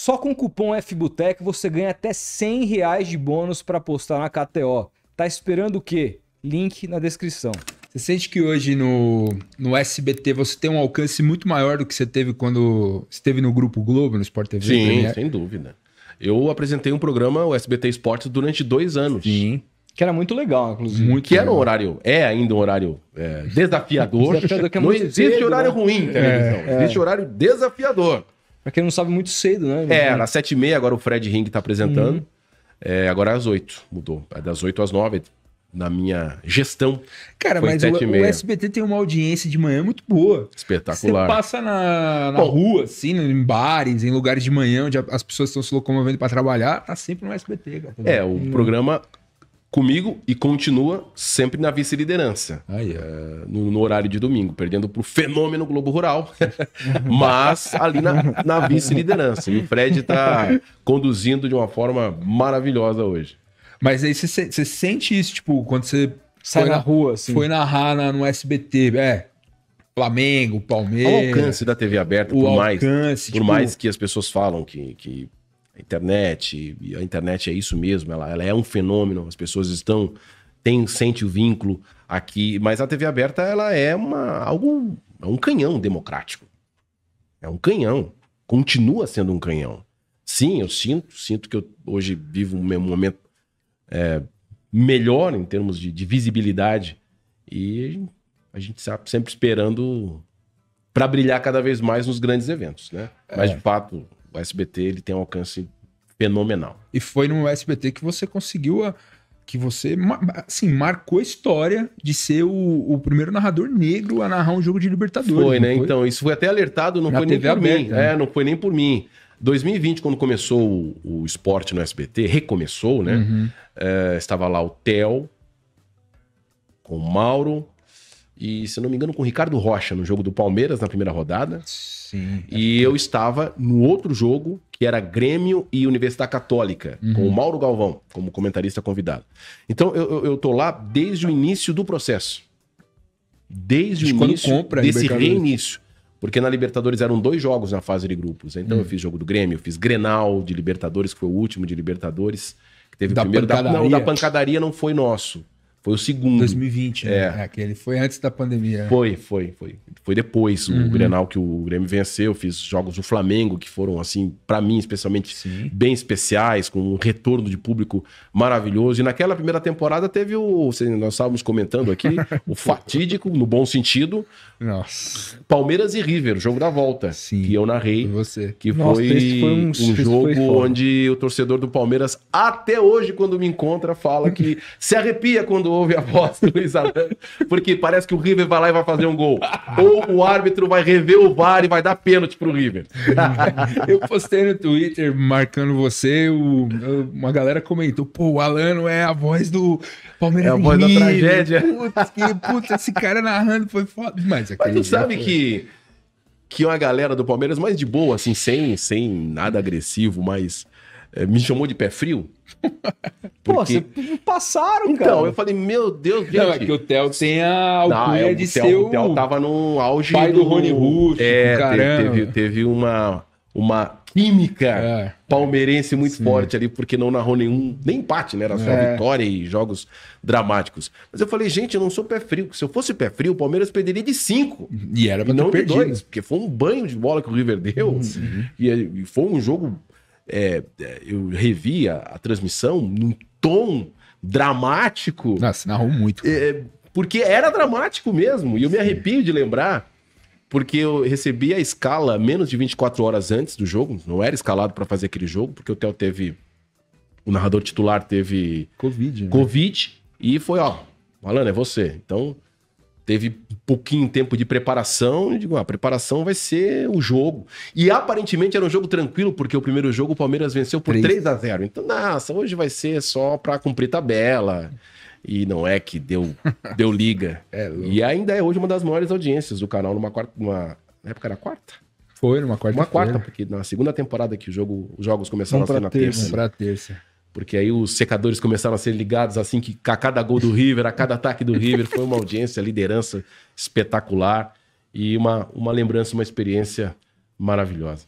Só com o cupom FBUTEC você ganha até 100 reais de bônus para apostar na KTO. Tá esperando o quê? Link na descrição. Você sente que hoje no, no SBT você tem um alcance muito maior do que você teve quando esteve no Grupo Globo, no Sport TV? Sim, sem dúvida. Eu apresentei um programa, o SBT Esportes, durante dois anos. Sim. Que era muito legal, inclusive. Muito que legal. era um horário, é ainda um horário é, desafiador. desafiador é não existe cedo, horário né? ruim, é, televisão. É, existe horário desafiador. Pra quem não sabe, muito cedo, né? É, às sete e meia agora o Fred Ring tá apresentando. Uhum. É, agora é às oito, mudou. É das oito às nove, na minha gestão. Cara, mas o, o, SBT tem uma audiência de manhã muito boa. Espetacular. Você passa na, na Bom, rua, assim, em bares, em lugares de manhã, onde as pessoas estão se locomovendo para trabalhar, tá sempre no SBT, cara. É, o hum. programa comigo e continua sempre na vice-liderança. É. Eh, no, no, horário de domingo, perdendo para o fenômeno Globo Rural, mas ali na, na vice-liderança. E o Fred está conduzindo de uma forma maravilhosa hoje. Mas aí você, você sente isso, tipo, quando você. Sai na, na, rua, assim. Foi narrar na, no SBT, é. Flamengo, Palmeiras. O alcance da TV aberta, o por alcance, mais, tipo... por mais que as pessoas falam que, que internet, a internet é isso mesmo, ela, ela é um fenômeno, as pessoas estão, tem, sente o vínculo aqui, mas a TV aberta ela é uma, algo, é um canhão democrático. É um canhão, continua sendo um canhão. Sim, eu sinto, sinto que eu hoje vivo um momento é, melhor em termos de, de visibilidade e a gente está sempre esperando para brilhar cada vez mais nos grandes eventos, né? É. Mas de fato, o SBT ele tem um alcance fenomenal. E foi no SBT que você conseguiu a, que você assim, marcou a história de ser o, o, primeiro narrador negro a narrar um jogo de Libertadores. Foi, né? Foi? Então, isso foi até alertado, não Na foi TV nem por aberta, mim. Né? É, não foi nem por mim. 2020, quando começou o, o esporte no SBT, recomeçou, né? Uhum. É, estava lá o Theo, com o Mauro, e, se não me engano, com o Ricardo Rocha no jogo do Palmeiras na primeira rodada. Sim. E eu estava no outro jogo, que era Grêmio e Universidade Católica, uhum. com o Mauro Galvão como comentarista convidado. Então eu, eu tô lá desde o início do processo. Desde o início compra, desse reinício. Porque na Libertadores eram dois jogos na fase de grupos. Então eu uhum. fiz jogo do Grêmio, fiz Grenal de Libertadores, que foi o último de Libertadores. Que teve da o primeiro. Pancadaria. Da, não, da pancadaria não foi nosso. Foi o segundo. 2020, né? é. né? aquele foi antes da pandemia. Foi, foi, foi. Foi depois uhum. o Grenal que o Grêmio venceu. Fiz jogos do Flamengo que foram, assim, para mim, especialmente Sim. bem especiais, com um retorno de público maravilhoso. E naquela primeira temporada teve o. Nós estávamos comentando aqui, o fatídico, no bom sentido. Nossa. Palmeiras e River, o jogo da volta. Sim. Que eu narrei. você. Que Nossa, foi, foi, um, um jogo foi onde o torcedor do Palmeiras, até hoje, quando me encontra, fala que se arrepia quando quando ouve a voz do Luiz Arão, porque parece que o River vai lá e vai fazer um gol. Ou o árbitro vai rever o VAR e vai dar pênalti pro River. eu postei no Twitter marcando você, o, uma galera comentou: pô, o Alano é a voz do Palmeiras. É a voz River. da tragédia. Putz, que, putz, esse cara narrando foi foda Mas tu sabe foi... Né? que que uma galera do Palmeiras mais de boa, assim, sem, sem nada agressivo, mas é, me chamou de pé frio. Porque... Pô, passaram, então, cara. Então, eu falei, meu Deus, gente. Não, é que o Theo tem a alcunha não, é, de o Theo, seu... O Theo tava no auge Pai do, do Rony Russo, é, caramba. Teve, teve uma, uma química é. palmeirense muito Sim. forte ali, porque não narrou nenhum, nem empate, né? Era só é. vitória e jogos dramáticos. Mas eu falei, gente, eu não sou pé frio. Se eu fosse pé frio, o Palmeiras perderia de cinco. E era pra e não perdido. de dois, porque foi um banho de bola que o River deu. Uhum. E, e foi um jogo é, é, eu revi a, a, transmissão num tom dramático. Nossa, narrou muito. É, é, porque era dramático mesmo. E eu Sim. me arrepio de lembrar, porque eu recebi a escala menos de 24 horas antes do jogo. Não era escalado para fazer aquele jogo, porque o Theo teve. O narrador titular teve. Covid. Né? Covid. E foi, ó, Malandro, é você. Então, teve pouquinho tempo de preparação. Eu digo, ah, a preparação vai ser o jogo. E aparentemente era um jogo tranquilo, porque o primeiro jogo o Palmeiras venceu por 3, a 0 Então, nossa, hoje vai ser só para cumprir tabela. E não é que deu, deu liga. É, e ainda é hoje uma das maiores audiências do canal, numa quarta. Numa, na época era quarta? Foi, numa quarta. Uma quarta, porque na segunda temporada que o jogo, os jogos começaram a ser na terça. terça. Pra terça porque aí os secadores começaram a ser ligados assim que a cada gol do River, a cada ataque do River, foi uma audiência, liderança espetacular e uma, uma lembrança, uma experiência maravilhosa.